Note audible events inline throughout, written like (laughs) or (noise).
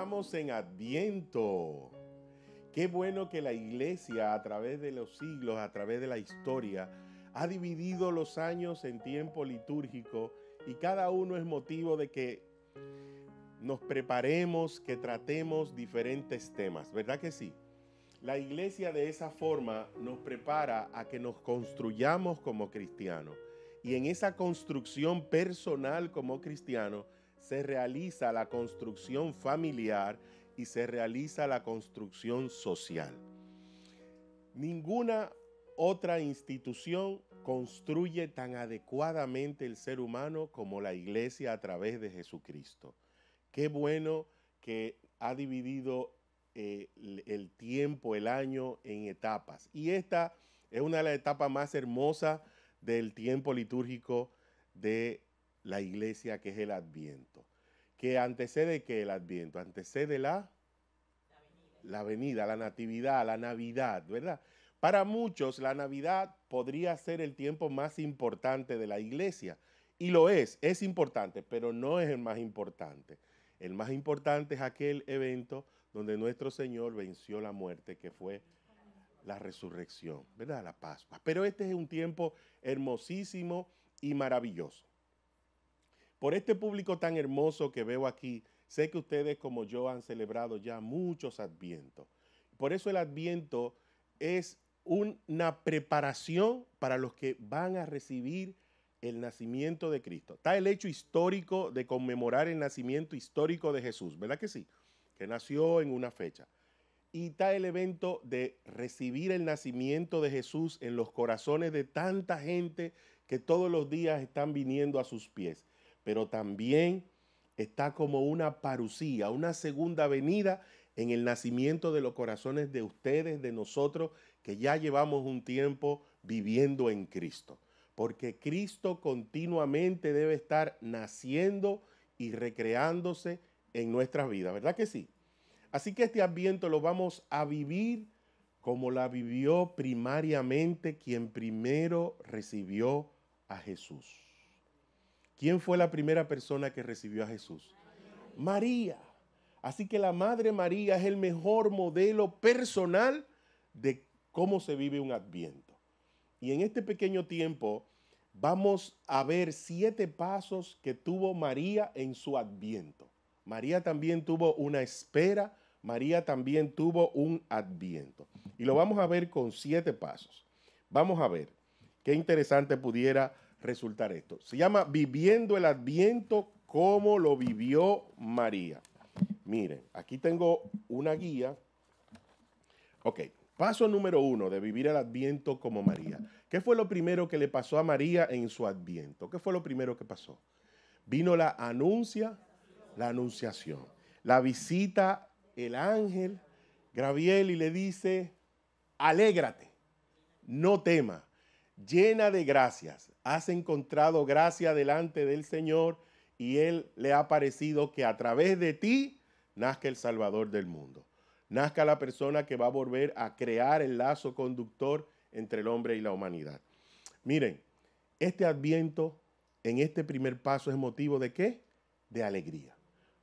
estamos en Adviento. Qué bueno que la iglesia a través de los siglos, a través de la historia, ha dividido los años en tiempo litúrgico y cada uno es motivo de que nos preparemos, que tratemos diferentes temas, ¿verdad que sí? La iglesia de esa forma nos prepara a que nos construyamos como cristianos y en esa construcción personal como cristianos se realiza la construcción familiar y se realiza la construcción social. Ninguna otra institución construye tan adecuadamente el ser humano como la iglesia a través de Jesucristo. Qué bueno que ha dividido eh, el, tiempo, el año en etapas. Y esta es una de las etapas más hermosas del tiempo litúrgico de la iglesia que es el adviento. ¿Que antecede que el adviento? Antecede la, la venida, la natividad, la Navidad, ¿verdad? Para muchos la Navidad podría ser el tiempo más importante de la iglesia. Y lo es, es importante, pero no es el más importante. El más importante es aquel evento donde nuestro Señor venció la muerte, que fue la resurrección, ¿verdad? La Pascua. Pero este es un tiempo hermosísimo y maravilloso por este público tan hermoso que veo aquí, sé que ustedes como yo han celebrado ya muchos advientos. Por eso el adviento es una preparación para los que van a recibir el nacimiento de Cristo. Está el hecho histórico de conmemorar el nacimiento histórico de Jesús, ¿verdad que sí? Que nació en una fecha. Y está el evento de recibir el nacimiento de Jesús en los corazones de tanta gente que todos los días están viniendo a sus pies pero también está como una parucía, una segunda venida en el nacimiento de los corazones de ustedes, de nosotros, que ya llevamos un tiempo viviendo en Cristo. Porque Cristo continuamente debe estar naciendo y recreándose en nuestras vidas, ¿verdad que sí? Así que este adviento lo vamos a vivir como la vivió primariamente quien primero recibió a Jesús. ¿Quién fue la primera persona que recibió a Jesús? María. Así que la Madre María es el mejor modelo personal de cómo se vive un adviento. Y en este pequeño tiempo vamos a ver siete pasos que tuvo María en su adviento. María también tuvo una espera, María también tuvo un adviento. Y lo vamos a ver con siete pasos. Vamos a ver qué interesante pudiera resultar esto. Se llama Viviendo el Adviento como lo vivió María. Miren, aquí tengo una guía. Ok, paso número uno de vivir el Adviento como María. ¿Qué fue lo primero que le pasó a María en su Adviento? ¿Qué fue lo primero que pasó? Vino la anuncia, la anunciación. La visita el ángel Graviel y le dice, alégrate, no tema, llena de gracias, has encontrado gracia delante del Señor y Él le ha parecido que a través de ti nazca el Salvador del mundo. Nazca la persona que va a volver a crear el lazo conductor entre el hombre y la humanidad. Miren, este adviento en este primer paso es motivo de qué? De alegría.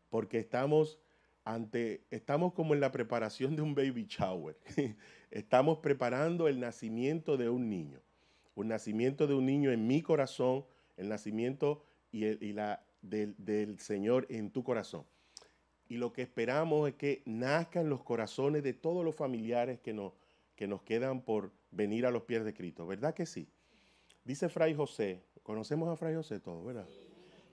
Porque estamos ante, estamos como en la preparación de un baby shower. (laughs) estamos preparando el nacimiento de un niño. Un el nacimiento de un niño en mi corazón, el nacimiento y, la del, Señor en tu corazón. Y lo que esperamos es que nazcan los corazones de todos los familiares que nos, que nos quedan por venir a los pies de Cristo, ¿verdad que sí? Dice Fray José, conocemos a Fray José todos, ¿verdad?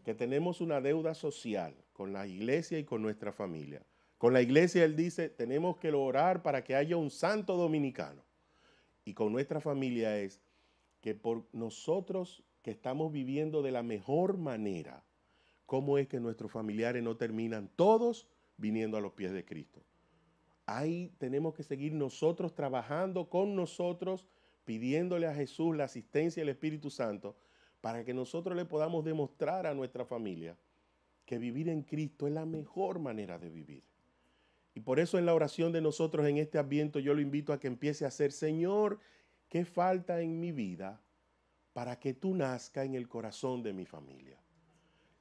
Que tenemos una deuda social con la iglesia y con nuestra familia. Con la iglesia él dice, tenemos que orar para que haya un santo dominicano. Y con nuestra familia es, que por nosotros que estamos viviendo de la mejor manera, ¿cómo es que nuestros familiares no terminan todos viniendo a los pies de Cristo? Ahí tenemos que seguir nosotros trabajando con nosotros, pidiéndole a Jesús la asistencia del Espíritu Santo, para que nosotros le podamos demostrar a nuestra familia que vivir en Cristo es la mejor manera de vivir. Y por eso en la oración de nosotros en este adviento yo lo invito a que empiece a ser Señor, ¿qué falta en mi vida para que tú nazca en el corazón de mi familia?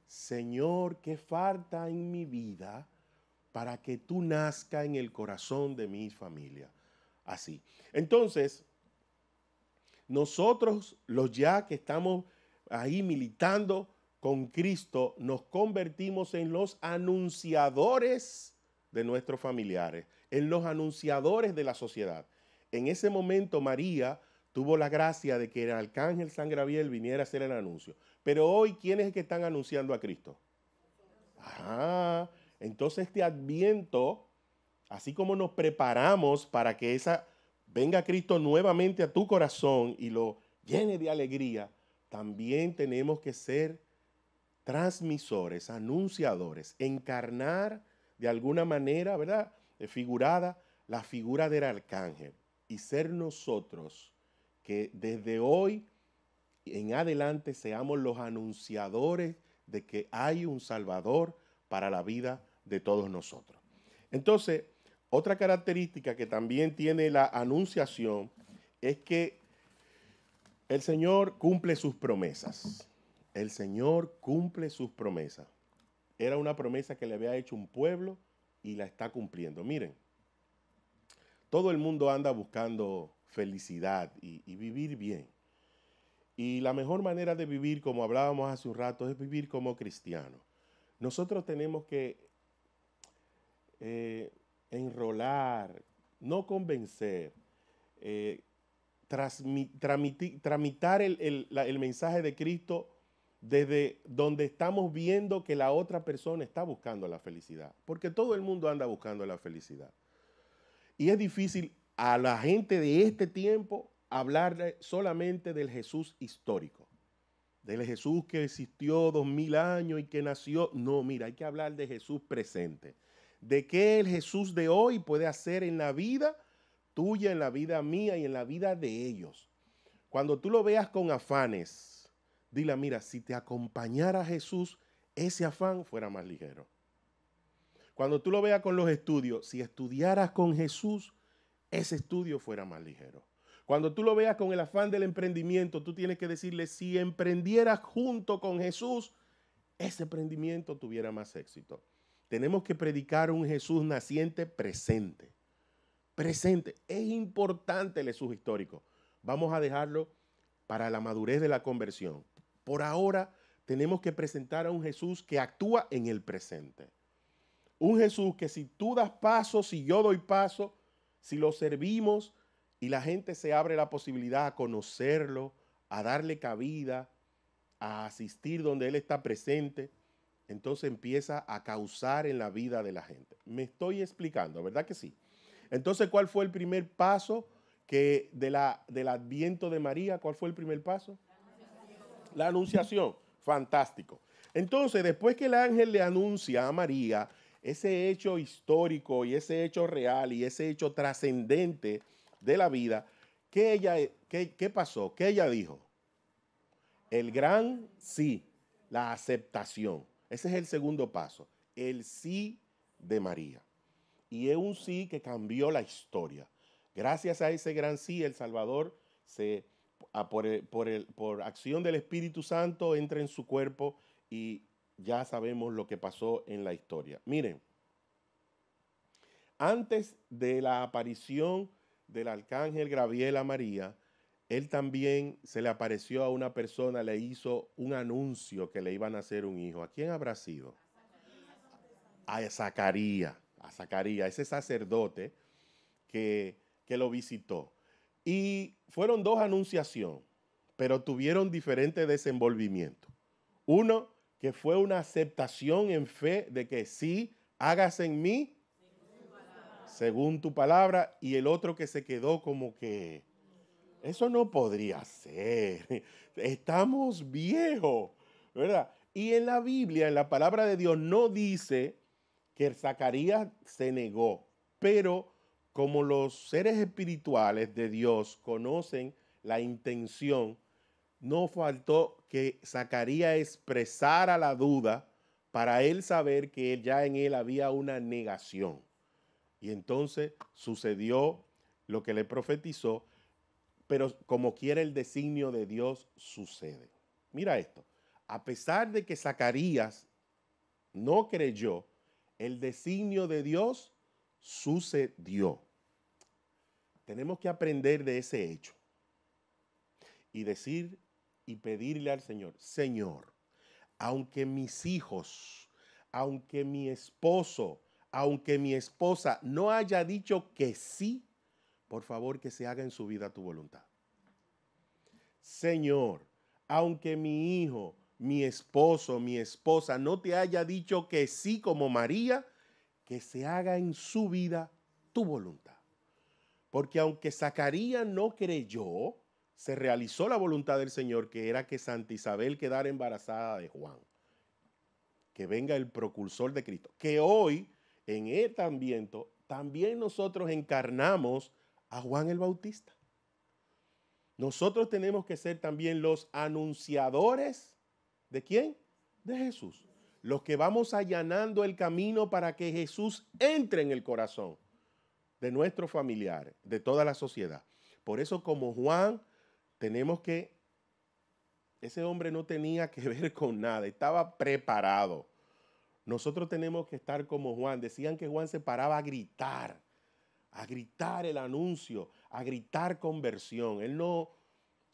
Señor, ¿qué falta en mi vida para que tú nazca en el corazón de mi familia? Así. Entonces, nosotros los ya que estamos ahí militando con Cristo, nos convertimos en los anunciadores de nuestros familiares, en los anunciadores de la sociedad. En ese momento María tuvo la gracia de que el arcángel San Gabriel viniera a hacer el anuncio. Pero hoy, ¿quiénes es que están anunciando a Cristo? Ah, entonces este adviento, así como nos preparamos para que venga Cristo nuevamente a tu corazón y lo llene de alegría, también tenemos que ser transmisores, anunciadores, encarnar de alguna manera, ¿verdad? Eh, figurada la figura del arcángel y ser nosotros que desde hoy en adelante seamos los anunciadores de que hay un Salvador para la vida de todos nosotros. Entonces, otra característica que también tiene la anunciación es que el Señor cumple sus promesas. El Señor cumple sus promesas. Era una promesa que le había hecho un pueblo y la está cumpliendo. Miren, todo el mundo anda buscando felicidad y, vivir bien. Y la mejor manera de vivir, como hablábamos hace un rato, es vivir como cristiano. Nosotros tenemos que eh, enrolar, no convencer, eh, transmitir, tramitar el mensaje de Cristo desde donde estamos viendo que la otra persona está buscando la felicidad. Porque todo el mundo anda buscando la felicidad. Y es difícil a la gente de este tiempo hablarle solamente del Jesús histórico, del Jesús que existió dos mil años y que nació. No, mira, hay que hablar de Jesús presente, de qué el Jesús de hoy puede hacer en la vida tuya, en la vida mía y en la vida de ellos. Cuando tú lo veas con afanes, dile, mira, si te acompañara Jesús, ese afán fuera más ligero. Cuando tú lo veas con los estudios, si estudiaras con Jesús, ese estudio fuera más ligero. Cuando tú lo veas con el afán del emprendimiento, tú tienes que decirle, si emprendieras junto con Jesús, ese emprendimiento tuviera más éxito. Tenemos que predicar un Jesús naciente presente. Presente. Es importante el Jesús histórico. Vamos a dejarlo para la madurez de la conversión. Por ahora tenemos que presentar a un Jesús que actúa en el presente. Un Jesús que si tú das paso, si yo doy paso, si lo servimos y la gente se abre la posibilidad a conocerlo, a darle cabida, a asistir donde Él está presente, entonces empieza a causar en la vida de la gente. Me estoy explicando, ¿verdad que sí? Entonces, ¿cuál fue el primer paso que de la, del adviento de María? ¿Cuál fue el primer paso? La anunciación. La anunciación. Fantástico. Entonces, después que el ángel le anuncia a María ese hecho histórico y ese hecho real y ese hecho trascendente de la vida, ¿qué, ella, qué, pasó? ¿Qué ella dijo? El gran sí, la aceptación. Ese es el segundo paso, el sí de María. Y es un sí que cambió la historia. Gracias a ese gran sí, el Salvador se, por, por, el, por acción del Espíritu Santo entra en su cuerpo y ya sabemos lo que pasó en la historia. Miren, antes de la aparición del arcángel Gabriel María, él también se le apareció a una persona, le hizo un anuncio que le iban a hacer un hijo. ¿A quién habrá sido? A Zacarías, a Zacarías, ese sacerdote que, que lo visitó. Y fueron dos anunciaciones, pero tuvieron diferente desenvolvimiento. Uno, que fue una aceptación en fe de que sí, hagas en mí según tu palabra, y el otro que se quedó como que, eso no podría ser, (laughs) estamos viejos, ¿verdad? Y en la Biblia, en la palabra de Dios, no dice que Zacarías se negó, pero como los seres espirituales de Dios conocen la intención no faltó que Zacarías expresara la duda para él saber que ya en él había una negación. Y entonces sucedió lo que le profetizó, pero como quiera el designio de Dios sucede. Mira esto, a pesar de que Zacarías no creyó, el designio de Dios sucedió. Tenemos que aprender de ese hecho y decir y pedirle al Señor, Señor, aunque mis hijos, aunque mi esposo, aunque mi esposa no haya dicho que sí, por favor que se haga en su vida tu voluntad. Señor, aunque mi hijo, mi esposo, mi esposa no te haya dicho que sí como María, que se haga en su vida tu voluntad. Porque aunque Zacarías no creyó, se realizó la voluntad del Señor, que era que Santa Isabel quedara embarazada de Juan. Que venga el procursor de Cristo. Que hoy, en este ambiente, también nosotros encarnamos a Juan el Bautista. Nosotros tenemos que ser también los anunciadores de quién? De Jesús. Los que vamos allanando el camino para que Jesús entre en el corazón de nuestros familiares, de toda la sociedad. Por eso como Juan, tenemos que, ese hombre no tenía que (laughs) ver con nada, estaba preparado. Nosotros tenemos que estar como Juan. Decían que Juan se paraba a gritar, a gritar el anuncio, a gritar conversión. Él no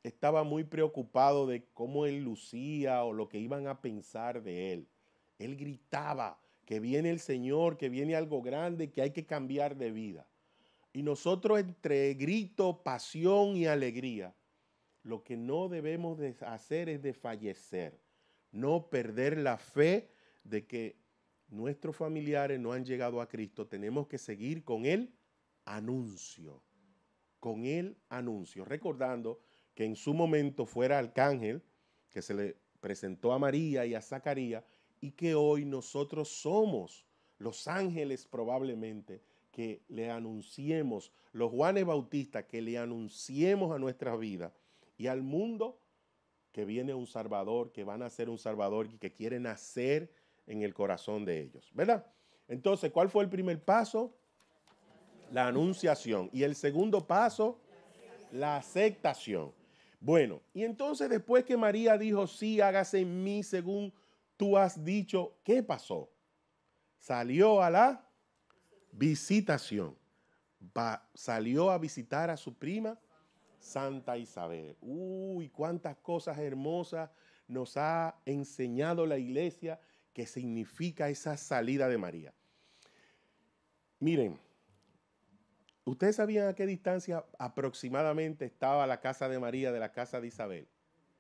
estaba muy preocupado de cómo él lucía o lo que iban a pensar de él. Él gritaba que viene el Señor, que viene algo grande, que hay que cambiar de vida. Y nosotros entre grito, pasión y alegría lo que no debemos hacer es desfallecer, no perder la fe de que nuestros familiares no han llegado a Cristo. Tenemos que seguir con el anuncio, con el anuncio, recordando que en su momento fuera arcángel, que se le presentó a María y a Zacarías, y que hoy nosotros somos los ángeles probablemente que le anunciemos, los Juanes Bautistas, que le anunciemos a nuestra vida y al mundo que viene un Salvador, que van a ser un Salvador y que quieren nacer en el corazón de ellos, ¿verdad? Entonces, ¿cuál fue el primer paso? La anunciación. Y el segundo paso, la aceptación. Bueno, y entonces después que María dijo, sí, hágase en mí según tú has dicho, ¿qué pasó? Salió a la visitación. salió a visitar a su prima Santa Isabel. Uy, cuántas cosas hermosas nos ha enseñado la iglesia que significa esa salida de María. Miren, ¿ustedes sabían a qué distancia aproximadamente estaba la casa de María de la casa de Isabel?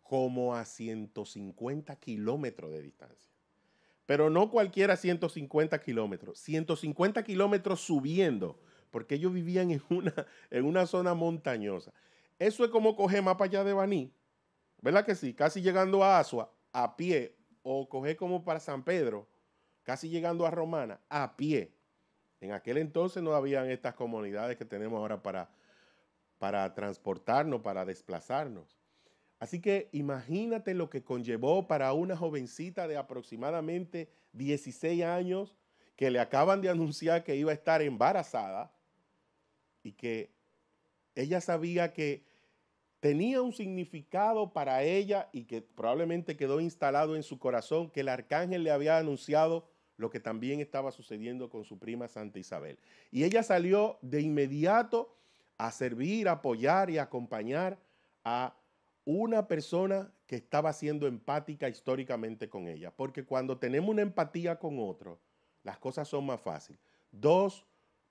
Como a 150 kilómetros de distancia. Pero no cualquiera 150 kilómetros, 150 kilómetros subiendo, porque ellos vivían en una, en una zona montañosa. Eso es como coger más para allá de Baní, ¿verdad que sí? Casi llegando a Asua, a pie, o coger como para San Pedro, casi llegando a Romana, a pie. En aquel entonces no habían estas comunidades que tenemos ahora para, para transportarnos, para desplazarnos. Así que imagínate lo que conllevó para una jovencita de aproximadamente 16 años que le acaban de anunciar que iba a estar embarazada y que ella sabía que tenía un significado para ella y que probablemente quedó instalado en su corazón que el arcángel le había anunciado lo que también estaba sucediendo con su prima Santa Isabel. Y ella salió de inmediato a servir, apoyar y acompañar a una persona que estaba siendo empática históricamente con ella. Porque cuando tenemos una empatía con otro, las cosas son más fáciles. Dos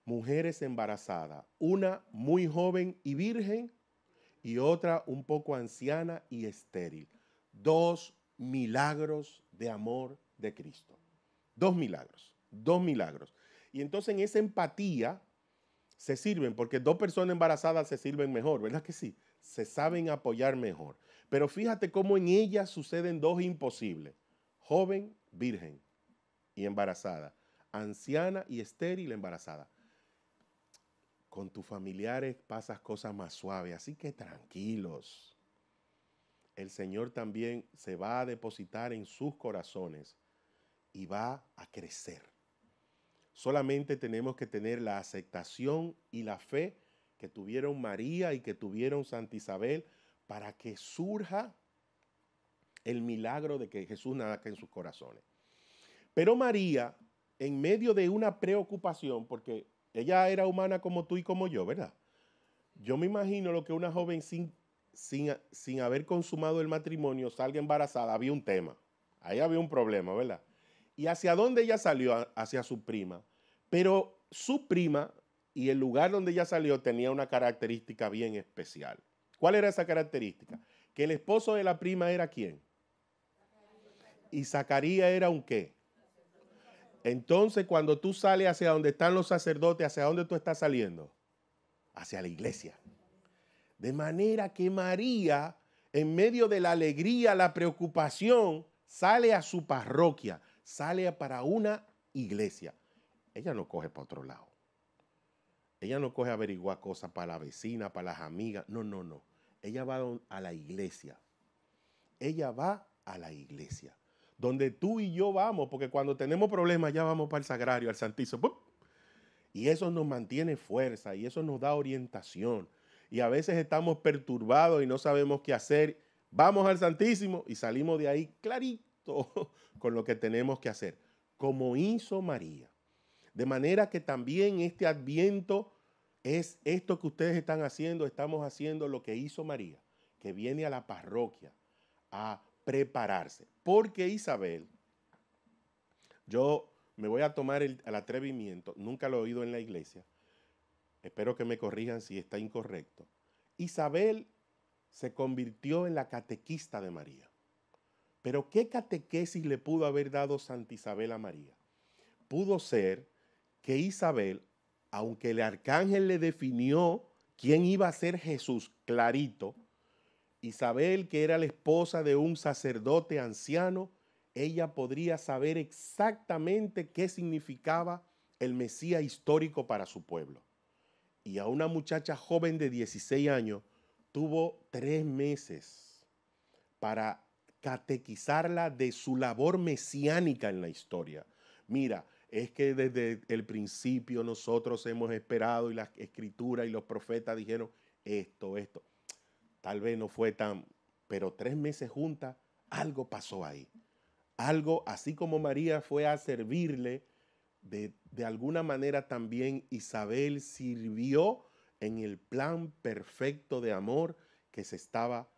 mujeres embarazadas, una muy joven y virgen y otra un poco anciana y estéril. Dos milagros de amor de Cristo. Dos milagros, dos milagros. Y entonces en esa empatía se sirven, porque dos personas embarazadas se sirven mejor, ¿verdad que sí? Se saben apoyar mejor. Pero fíjate cómo en ellas suceden dos imposibles. Joven, virgen y embarazada. Anciana y estéril, embarazada con tus familiares pasas cosas más suaves, así que tranquilos. El Señor también se va a depositar en sus corazones y va a crecer. Solamente tenemos que tener la aceptación y la fe que tuvieron María y que tuvieron Santa Isabel para que surja el milagro de que Jesús nazca en sus corazones. Pero María, en medio de una preocupación, porque ella era humana como tú y como yo, ¿verdad? Yo me imagino lo que una joven sin, sin, sin haber consumado el matrimonio salga embarazada. Había un tema. Ahí había un problema, ¿verdad? ¿Y hacia dónde ella salió? Hacia su prima. Pero su prima y el lugar donde ella salió tenía una característica bien especial. ¿Cuál era esa característica? Que el esposo de la prima era quién. Y Zacarías era un qué. Entonces, cuando tú sales hacia donde están los sacerdotes, ¿hacia dónde tú estás saliendo? Hacia la iglesia. De manera que María, en medio de la alegría, la preocupación, sale a su parroquia, sale para una iglesia. Ella no coge para otro lado. Ella no coge a averiguar cosas para la vecina, para las amigas. No, no, no. Ella va a la iglesia. Ella va a la iglesia donde tú y yo vamos, porque cuando tenemos problemas ya vamos para el sagrario, al santísimo. Y eso nos mantiene fuerza y eso nos da orientación. Y a veces estamos perturbados y no sabemos qué hacer. Vamos al santísimo y salimos de ahí clarito (laughs) con lo que tenemos que hacer, como hizo María. De manera que también este adviento es esto que ustedes están haciendo, estamos haciendo lo que hizo María, que viene a la parroquia, a prepararse. Porque Isabel, yo me voy a tomar el, atrevimiento, nunca lo he oído en la iglesia, espero que me corrijan si está incorrecto. Isabel se convirtió en la catequista de María. Pero ¿qué catequesis le pudo haber dado Santa Isabel a María? Pudo ser que Isabel, aunque el arcángel le definió quién iba a ser Jesús clarito, Isabel, que era la esposa de un sacerdote anciano, ella podría saber exactamente qué significaba el Mesías histórico para su pueblo. Y a una muchacha joven de 16 años tuvo tres meses para catequizarla de su labor mesiánica en la historia. Mira, es que desde el principio nosotros hemos esperado y la escritura y los profetas dijeron esto, esto tal vez no fue tan, pero tres meses juntas, algo pasó ahí. Algo, así como María fue a servirle, de, de alguna manera también Isabel sirvió en el plan perfecto de amor que se estaba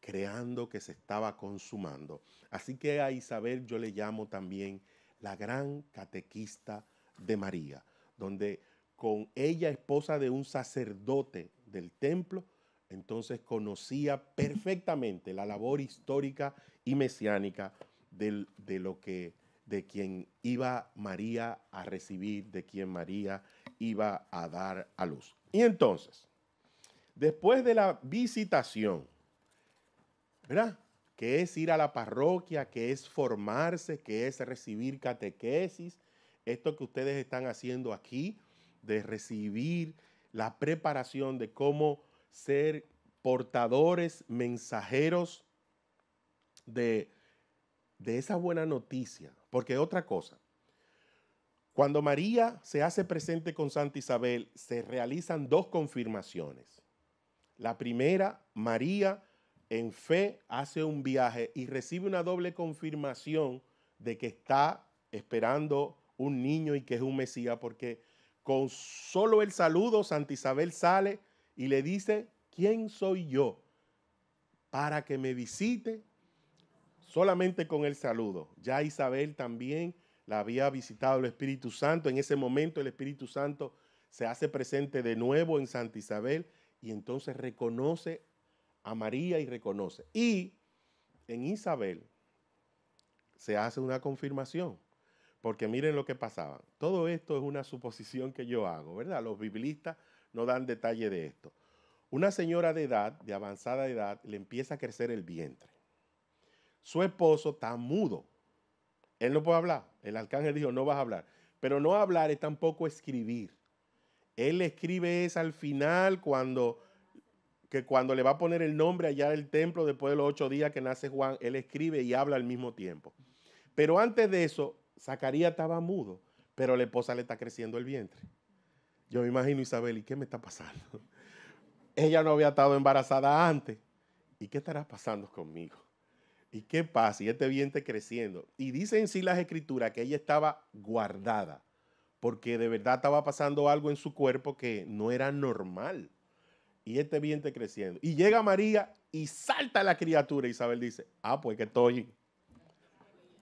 creando, que se estaba consumando. Así que a Isabel yo le llamo también la gran catequista de María, donde con ella, esposa de un sacerdote del templo, entonces conocía perfectamente la labor histórica y mesiánica de lo que de quien iba María a recibir, de quien María iba a dar a luz. Y entonces, después de la visitación, ¿verdad? Que es ir a la parroquia, que es formarse, que es recibir catequesis, esto que ustedes están haciendo aquí, de recibir la preparación de cómo ser portadores, mensajeros de, esa buena noticia. Porque otra cosa, cuando María se hace presente con Santa Isabel, se realizan dos confirmaciones. La primera, María en fe hace un viaje y recibe una doble confirmación de que está esperando un niño y que es un Mesías, porque con solo el saludo Santa Isabel sale y le dice, ¿quién soy yo para que me visite solamente con el saludo? Ya Isabel también la había visitado el Espíritu Santo. En ese momento el Espíritu Santo se hace presente de nuevo en Santa Isabel y entonces reconoce a María y reconoce. Y en Isabel se hace una confirmación, porque miren lo que pasaba. Todo esto es una suposición que yo hago, ¿verdad? Los biblistas no dan detalle de esto. Una señora de edad, de avanzada edad, le empieza a crecer el vientre. Su esposo está mudo. Él no puede hablar. El arcángel dijo, no vas a hablar. Pero no hablar es tampoco escribir. Él escribe es al final cuando que cuando le va a poner el nombre allá del templo después de los ocho días que nace Juan, él escribe y habla al mismo tiempo. Pero antes de eso, Zacarías estaba mudo, pero la esposa le está creciendo el vientre. Yo me imagino Isabel, ¿y qué me está pasando? (laughs) Ella no había estado embarazada antes. ¿Y qué estará pasando conmigo? ¿Y qué pasa? Y este vientre creciendo. Y dicen en sí las escrituras que ella estaba guardada, porque de verdad estaba pasando algo en su cuerpo que no era normal. Y este vientre creciendo. Y llega María y salta la criatura. Isabel dice, ah, pues que estoy,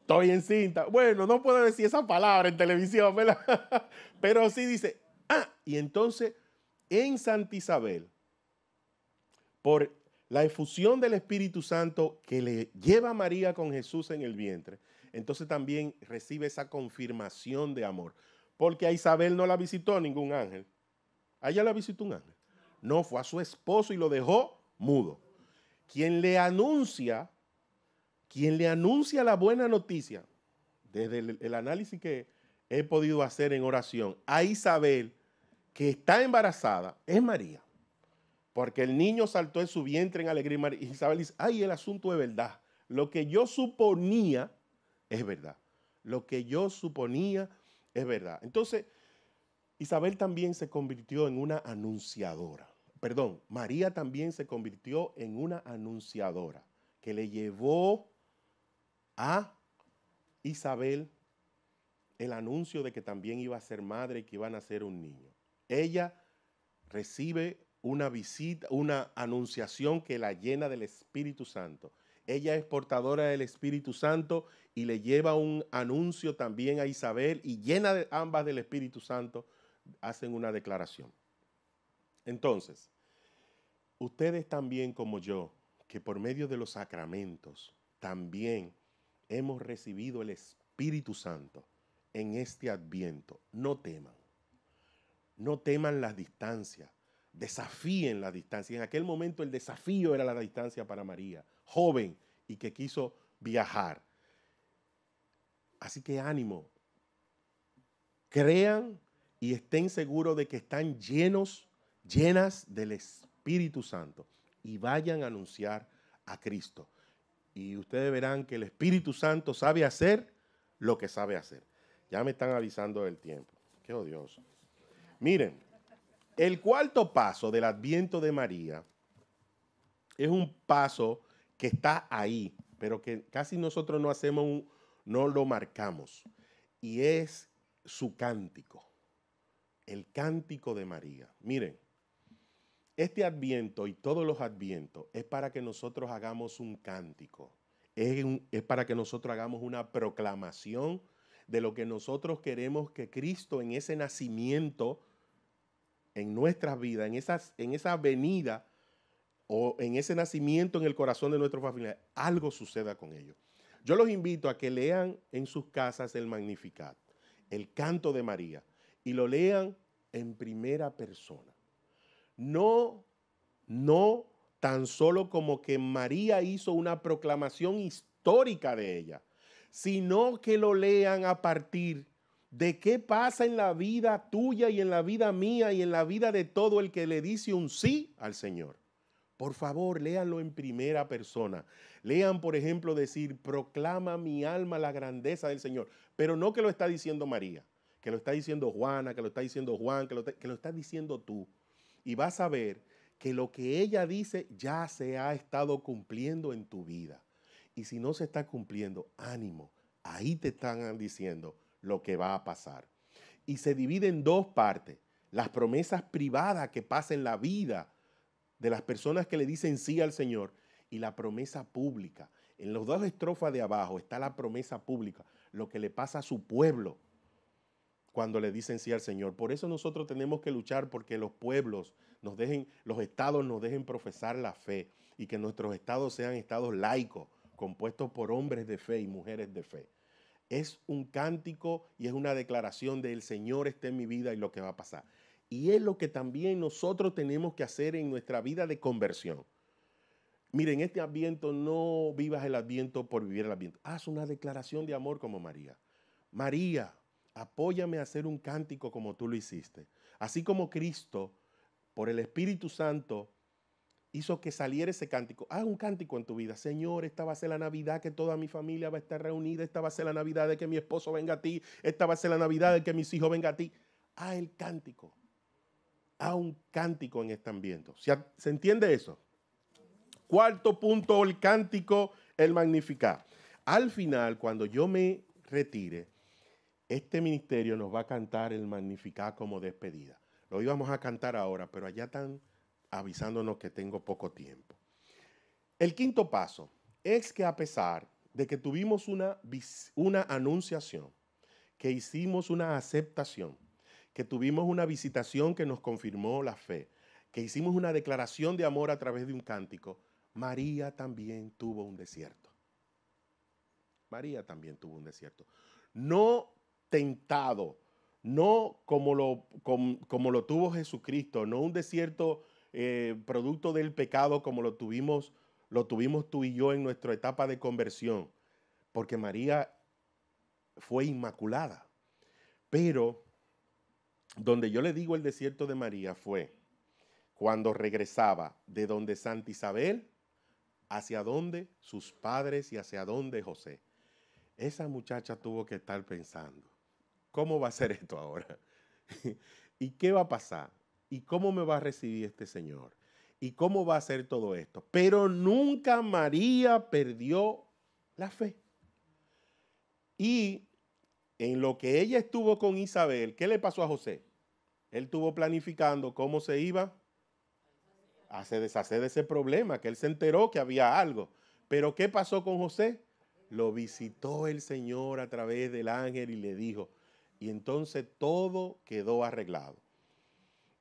estoy encinta. Bueno, no puedo decir esa palabra en televisión, ¿verdad? (laughs) Pero sí dice, Ah, y entonces en Santa Isabel, por la efusión del Espíritu Santo que le lleva a María con Jesús en el vientre, entonces también recibe esa confirmación de amor. Porque a Isabel no la visitó ningún ángel. A ella la visitó un ángel. No, fue a su esposo y lo dejó mudo. Quien le anuncia, quien le anuncia la buena noticia, desde el, el análisis que he podido hacer en oración a Isabel, que está embarazada, es María. Porque el niño saltó en su vientre en alegría. Y Isabel dice, ay, el asunto es verdad. Lo que yo suponía es verdad. Lo que yo suponía es verdad. Entonces, Isabel también se convirtió en una anunciadora. Perdón, María también se convirtió en una anunciadora que le llevó a Isabel el anuncio de que también iba a ser madre y que iba a nacer un niño. Ella recibe una visita, una anunciación que la llena del Espíritu Santo. Ella es portadora del Espíritu Santo y le lleva un anuncio también a Isabel y llena de ambas del Espíritu Santo, hacen una declaración. Entonces, ustedes también como yo, que por medio de los sacramentos también hemos recibido el Espíritu Santo, en este adviento, no teman. No teman las distancias, desafíen las distancias. En aquel momento el desafío era la distancia para María, joven y que quiso viajar. Así que ánimo, crean y estén seguros de que están llenos, llenas del Espíritu Santo y vayan a anunciar a Cristo. Y ustedes verán que el Espíritu Santo sabe hacer lo que sabe hacer. Ya me están avisando del tiempo. Qué odioso. Miren, el cuarto paso del adviento de María es un paso que está ahí, pero que casi nosotros no hacemos, no lo marcamos. Y es su cántico, el cántico de María. Miren, este adviento y todos los advientos es para que nosotros hagamos un cántico, es, es para que nosotros hagamos una proclamación de lo que nosotros queremos que Cristo en ese nacimiento, en nuestras vidas, en, en esa venida o en ese nacimiento en el corazón de nuestros familiares, algo suceda con ellos. Yo los invito a que lean en sus casas el Magnificat, el canto de María, y lo lean en primera persona. No, no tan solo como que María hizo una proclamación histórica de ella, sino que lo lean a partir de qué pasa en la vida tuya y en la vida mía y en la vida de todo el que le dice un sí al Señor. Por favor, léanlo en primera persona. Lean, por ejemplo, decir, proclama mi alma la grandeza del Señor. Pero no que lo está diciendo María, que lo está diciendo Juana, que lo está diciendo Juan, que lo, que lo está diciendo tú. Y vas a ver que lo que ella dice ya se ha estado cumpliendo en tu vida. Y si no se está cumpliendo, ánimo, ahí te están diciendo lo que va a pasar. Y se divide en dos partes. Las promesas privadas que pasan la vida de las personas que le dicen sí al Señor y la promesa pública. En las dos estrofas de abajo está la promesa pública, lo que le pasa a su pueblo cuando le dicen sí al Señor. Por eso nosotros tenemos que luchar porque los pueblos nos dejen, los estados nos dejen profesar la fe y que nuestros estados sean estados laicos, compuesto por hombres de fe y mujeres de fe. Es un cántico y es una declaración del el Señor esté en mi vida y lo que va a pasar. Y es lo que también nosotros tenemos que hacer en nuestra vida de conversión. Miren, este adviento no vivas el adviento por vivir el adviento. Haz una declaración de amor como María. María, apóyame a hacer un cántico como tú lo hiciste. Así como Cristo, por el Espíritu Santo, hizo que saliera ese cántico. Haz ah, un cántico en tu vida. Señor, esta va a ser la Navidad que toda mi familia va a estar reunida. Esta va a ser la Navidad de que mi esposo venga a ti. Esta va a ser la Navidad de que mis hijos vengan a ti. Haz ah, el cántico. Haz ah, un cántico en este ambiente. ¿Se, entiende eso? Cuarto punto, el cántico, el magnificar. Al final, cuando yo me retire, este ministerio nos va a cantar el magnificar como despedida. Lo íbamos a cantar ahora, pero allá tan avisándonos que tengo poco tiempo. El quinto paso es que a pesar de que tuvimos una, una anunciación, que hicimos una aceptación, que tuvimos una visitación que nos confirmó la fe, que hicimos una declaración de amor a través de un cántico, María también tuvo un desierto. María también tuvo un desierto. No tentado, no como lo, como, como lo tuvo Jesucristo, no un desierto eh, producto del pecado como lo tuvimos, lo tuvimos tú y yo en nuestra etapa de conversión, porque María fue inmaculada. Pero donde yo le digo el desierto de María fue cuando regresaba de donde Santa Isabel, hacia dónde sus padres y hacia dónde José. Esa muchacha tuvo que estar pensando, ¿cómo va a ser esto ahora? (laughs) ¿Y qué va a pasar? ¿y cómo me va a recibir este Señor? ¿Y cómo va a ser todo esto? Pero nunca María perdió la fe. Y en lo que ella estuvo con Isabel, ¿qué le pasó a José? Él estuvo planificando cómo se iba a deshacer de ese problema, que él se enteró que había algo. Pero ¿qué pasó con José? Lo visitó el Señor a través del ángel y le dijo, y entonces todo quedó arreglado.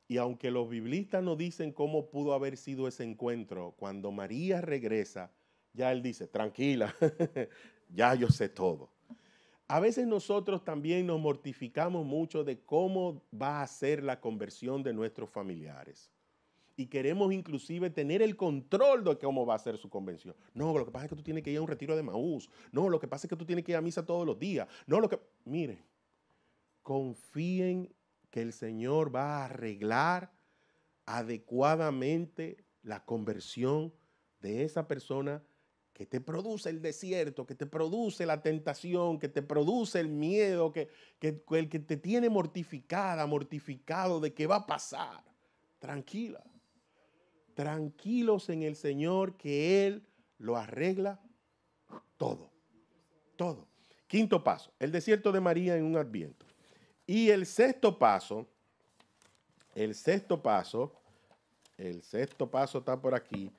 Y aunque los biblistas no dicen cómo pudo haber sido ese encuentro, cuando María regresa, ya él dice, tranquila, (laughs) ya yo sé todo. A veces nosotros también nos mortificamos mucho de cómo va a ser la conversión de nuestros familiares. Y queremos inclusive tener el control de cómo va a ser su convención. No, lo que pasa es que tú tienes que ir a un retiro de Maús. No, lo que pasa es que tú tienes que ir a misa todos los días. No, lo que... Miren, confíen que el Señor va a arreglar adecuadamente la conversión de esa persona que te produce el desierto, que te produce la tentación, que te produce el miedo, que, el que te tiene mortificada, mortificado de qué va a pasar. Tranquila. Tranquilos en el Señor que Él lo arregla todo. Todo. Quinto paso, el desierto de María en un adviento. Y el sexto paso, el sexto paso, el sexto paso está por aquí,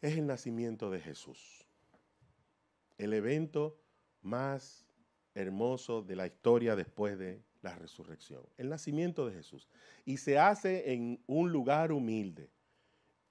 es el nacimiento de Jesús. El evento más hermoso de la historia después de la resurrección, el nacimiento de Jesús. Y se hace en un lugar humilde,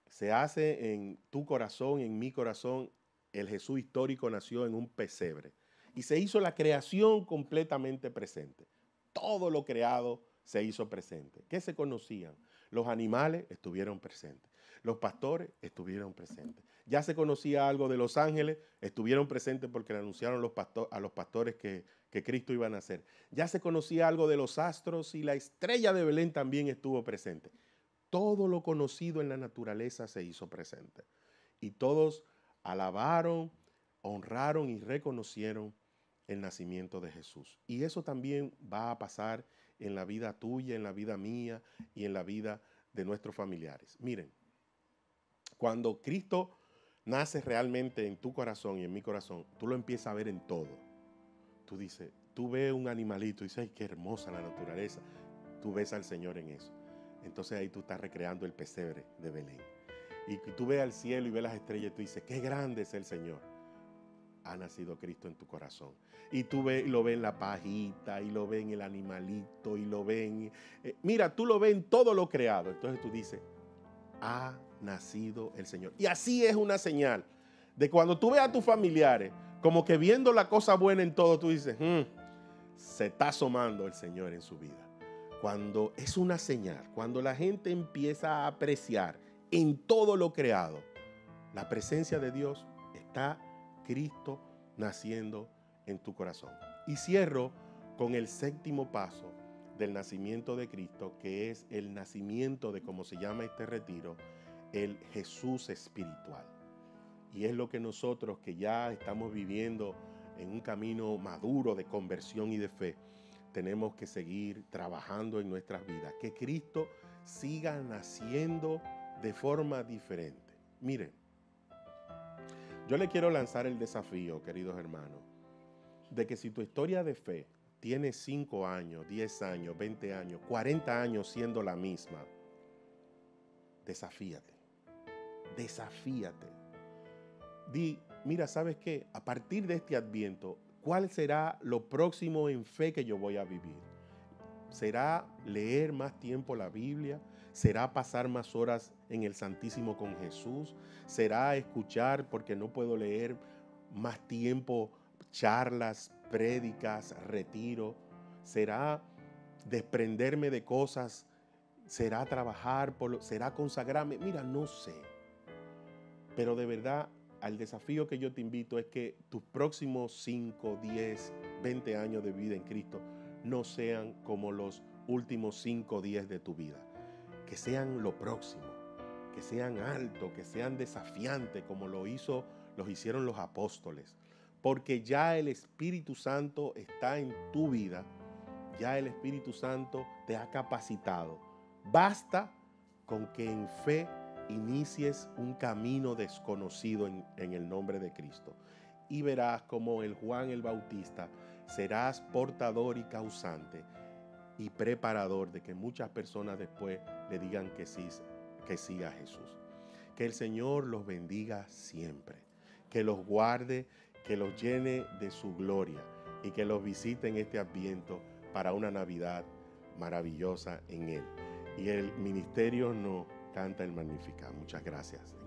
se hace en tu corazón, en mi corazón. El Jesús histórico nació en un pesebre y se hizo la creación completamente presente todo lo creado se hizo presente. ¿Qué se conocían? Los animales estuvieron presentes. Los pastores estuvieron presentes. Ya se conocía algo de los ángeles, estuvieron presentes porque le anunciaron a los pastores que, que Cristo iba a nacer. Ya se conocía algo de los astros y la estrella de Belén también estuvo presente. Todo lo conocido en la naturaleza se hizo presente. Y todos alabaron, honraron y reconocieron el nacimiento de Jesús. Y eso también va a pasar en la vida tuya, en la vida mía y en la vida de nuestros familiares. Miren, cuando Cristo nace realmente en tu corazón y en mi corazón, tú lo empiezas a ver en todo. Tú dices, tú ves un animalito y dices, ay, qué hermosa la naturaleza. Tú ves al Señor en eso. Entonces ahí tú estás recreando el pesebre de Belén. Y tú ves al cielo y ves las estrellas y tú dices, qué grande es el Señor ha nacido Cristo en tu corazón. Y tú lo ves en la pajita, y lo ves en el animalito, y lo ven. Eh, mira, tú lo ves en todo lo creado. Entonces tú dices, ha nacido el Señor. Y así es una señal de cuando tú ves a tus familiares, como que viendo la cosa buena en todo, tú dices, hmm, se está asomando el Señor en su vida. Cuando es una señal, cuando la gente empieza a apreciar en todo lo creado, la presencia de Dios está Cristo naciendo en tu corazón. Y cierro con el séptimo paso del nacimiento de Cristo, que es el nacimiento de, como se llama este retiro, el Jesús espiritual. Y es lo que nosotros que ya estamos viviendo en un camino maduro de conversión y de fe, tenemos que seguir trabajando en nuestras vidas, que Cristo siga naciendo de forma diferente. Miren, yo le quiero lanzar el desafío, queridos hermanos, de que si tu historia de fe tiene 5 años, 10 años, 20 años, 40 años siendo la misma, desafíate, desafíate. Di, mira, ¿sabes qué? A partir de este adviento, ¿cuál será lo próximo en fe que yo voy a vivir? ¿Será leer más tiempo la Biblia? ¿Será pasar más horas en el Santísimo con Jesús? ¿Será escuchar, porque no puedo leer, más tiempo, charlas, prédicas, retiro? ¿Será desprenderme de cosas? ¿Será trabajar? Por ¿Será consagrarme? Mira, no sé. Pero de verdad, al desafío que yo te invito es que tus próximos 5, 10, 20 años de vida en Cristo no sean como los últimos 5 días de tu vida que sean lo próximo, que sean alto, que sean desafiante como lo hizo, los hicieron los apóstoles, porque ya el Espíritu Santo está en tu vida, ya el Espíritu Santo te ha capacitado. Basta con que en fe inicies un camino desconocido en, en el nombre de Cristo y verás como el Juan el Bautista serás portador y causante y preparador de que muchas personas después le digan que sí, que siga a Jesús. Que el Señor los bendiga siempre, que los guarde, que los llene de su gloria y que los visite en este adviento para una Navidad maravillosa en Él. Y el ministerio nos canta el Magnificat. Muchas gracias.